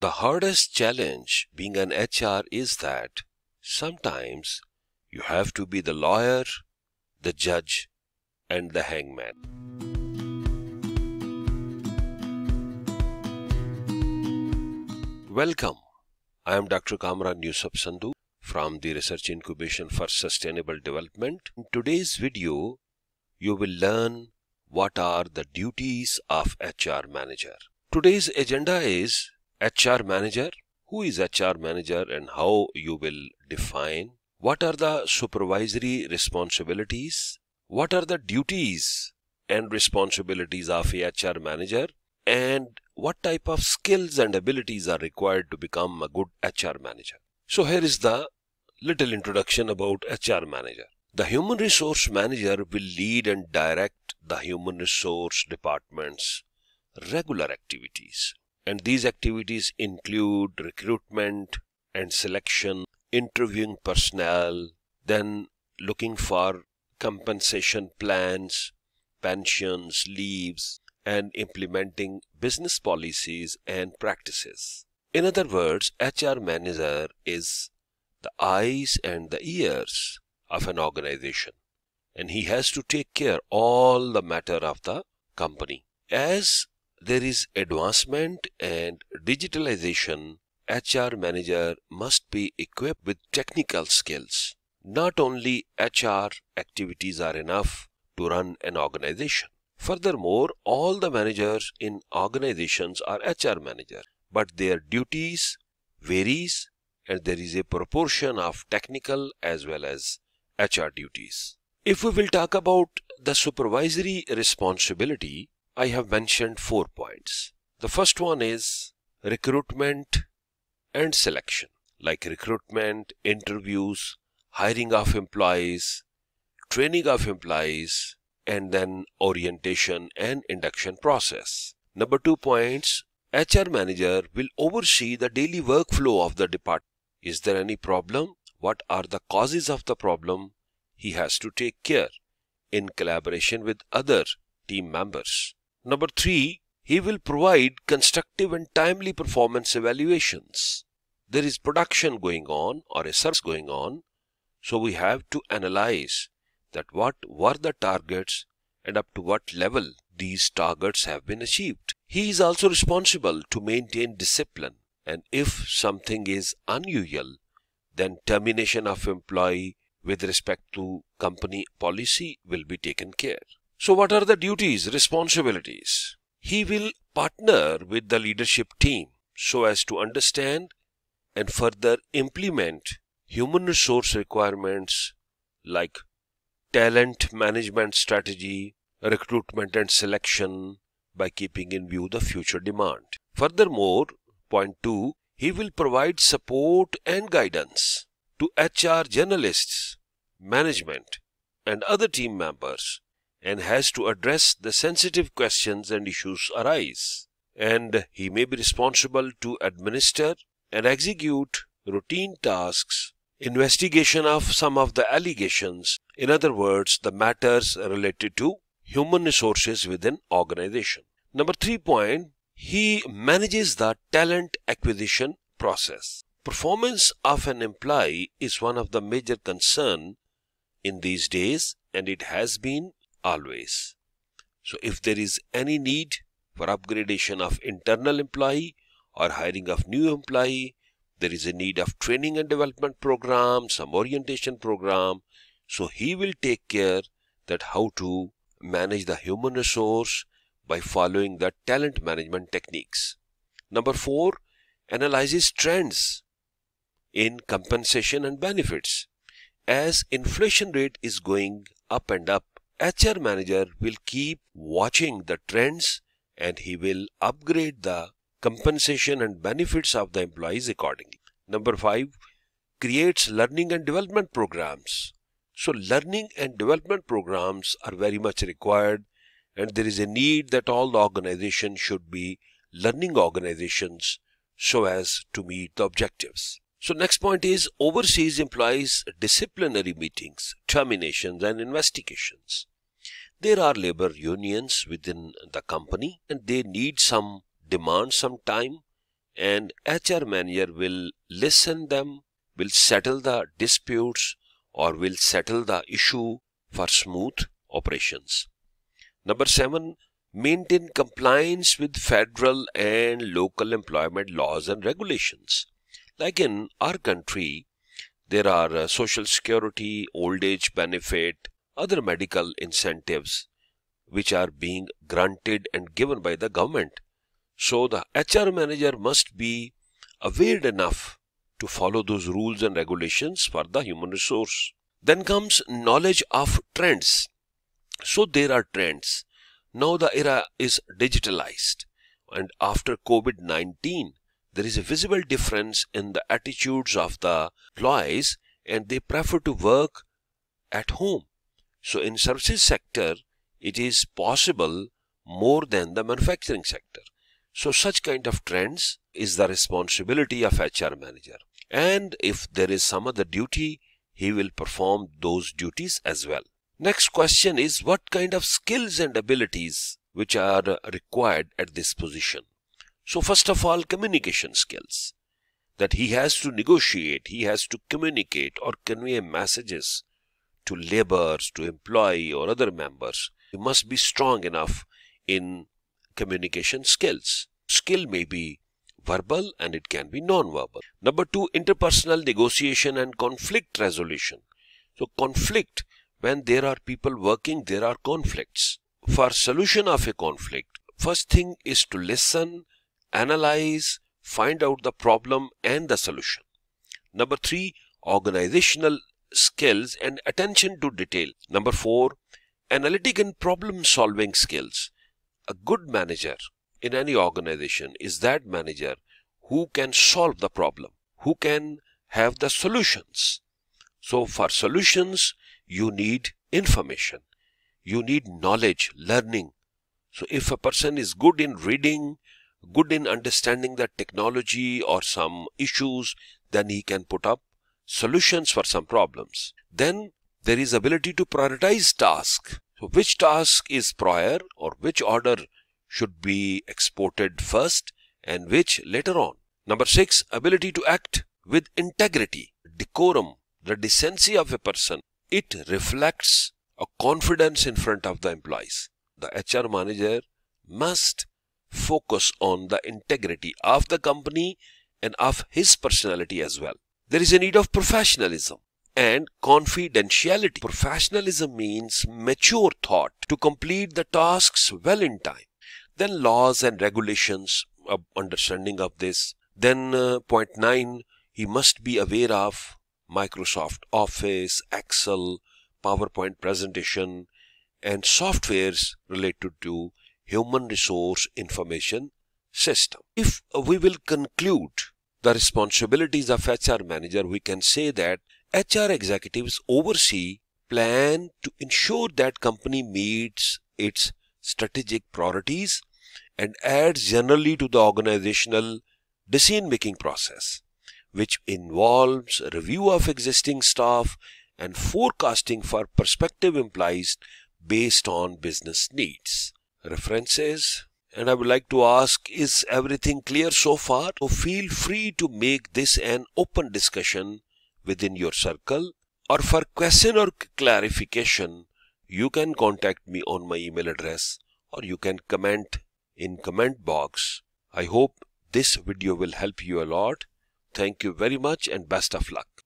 The hardest challenge being an HR is that sometimes you have to be the lawyer, the judge, and the hangman. Welcome. I am Dr. Kamran Yusuf Sandhu from the Research Incubation for Sustainable Development. In today's video, you will learn what are the duties of HR manager. Today's agenda is HR manager. Who is HR manager and how you will define? What are the supervisory responsibilities? What are the duties and responsibilities of a HR manager? And what type of skills and abilities are required to become a good HR manager? So here is the little introduction about HR manager. The human resource manager will lead and direct the human resource department's regular activities. And these activities include recruitment and selection, interviewing personnel, then looking for compensation plans, pensions, leaves, and implementing business policies and practices. In other words, HR manager is the eyes and the ears of an organization and he has to take care all the matter of the company. As there is advancement and digitalization, HR manager must be equipped with technical skills. Not only HR activities are enough to run an organization. Furthermore, all the managers in organizations are HR managers, but their duties varies and there is a proportion of technical as well as HR duties. If we will talk about the supervisory responsibility, I have mentioned four points. The first one is recruitment and selection like recruitment, interviews, hiring of employees, training of employees, and then orientation and induction process. Number two points, HR manager will oversee the daily workflow of the department. Is there any problem? What are the causes of the problem? He has to take care in collaboration with other team members. Number three, he will provide constructive and timely performance evaluations. There is production going on or a service going on, so we have to analyze that what were the targets and up to what level these targets have been achieved. He is also responsible to maintain discipline and if something is unusual, then termination of employee with respect to company policy will be taken care. So what are the duties, responsibilities? He will partner with the leadership team so as to understand and further implement human resource requirements like talent management strategy, recruitment and selection by keeping in view the future demand. Furthermore, point 2, he will provide support and guidance to HR journalists, management and other team members and has to address the sensitive questions and issues arise. And he may be responsible to administer and execute routine tasks, investigation of some of the allegations, in other words, the matters related to human resources within organization. Number three point, he manages the talent acquisition process. Performance of an employee is one of the major concern in these days and it has been always. So if there is any need for upgradation of internal employee or hiring of new employee, there is a need of training and development program, some orientation program. So he will take care that how to manage the human resource by following the talent management techniques. Number four, analyzes trends in compensation and benefits. As inflation rate is going up and up, HR manager will keep watching the trends and he will upgrade the compensation and benefits of the employees accordingly. Number five, creates learning and development programs. So learning and development programs are very much required and there is a need that all the organizations should be learning organizations so as to meet the objectives. So next point is overseas implies disciplinary meetings, terminations and investigations. There are labor unions within the company and they need some demand some time and HR manager will listen them, will settle the disputes or will settle the issue for smooth operations. Number seven, maintain compliance with federal and local employment laws and regulations like in our country, there are uh, social security, old age benefit, other medical incentives which are being granted and given by the government. So the HR manager must be aware enough to follow those rules and regulations for the human resource. Then comes knowledge of trends. So there are trends. Now the era is digitalized and after COVID-19 there is a visible difference in the attitudes of the employees and they prefer to work at home. So in services sector, it is possible more than the manufacturing sector. So such kind of trends is the responsibility of HR manager. And if there is some other duty, he will perform those duties as well. Next question is what kind of skills and abilities which are required at this position? So first of all, communication skills that he has to negotiate, he has to communicate or convey messages to laborers, to employee or other members. He must be strong enough in communication skills. Skill may be verbal and it can be non-verbal. Number two, interpersonal negotiation and conflict resolution. So conflict, when there are people working, there are conflicts. For solution of a conflict, first thing is to listen analyze, find out the problem and the solution. Number three, organizational skills and attention to detail. Number four, analytic and problem solving skills. A good manager in any organization is that manager who can solve the problem, who can have the solutions. So for solutions, you need information. You need knowledge, learning. So if a person is good in reading, good in understanding the technology or some issues, then he can put up solutions for some problems. Then there is ability to prioritize task. So which task is prior or which order should be exported first and which later on. Number six, ability to act with integrity, decorum, the decency of a person. It reflects a confidence in front of the employees. The HR manager must focus on the integrity of the company and of his personality as well. There is a need of professionalism and confidentiality. Professionalism means mature thought to complete the tasks well in time. Then laws and regulations, uh, understanding of this. Then uh, point nine, he must be aware of Microsoft Office, Excel, PowerPoint presentation, and softwares related to human resource information system. If we will conclude the responsibilities of HR manager, we can say that HR executives oversee plan to ensure that company meets its strategic priorities and adds generally to the organizational decision making process, which involves review of existing staff and forecasting for prospective employees based on business needs references. And I would like to ask, is everything clear so far? So feel free to make this an open discussion within your circle. Or for question or clarification, you can contact me on my email address or you can comment in comment box. I hope this video will help you a lot. Thank you very much and best of luck.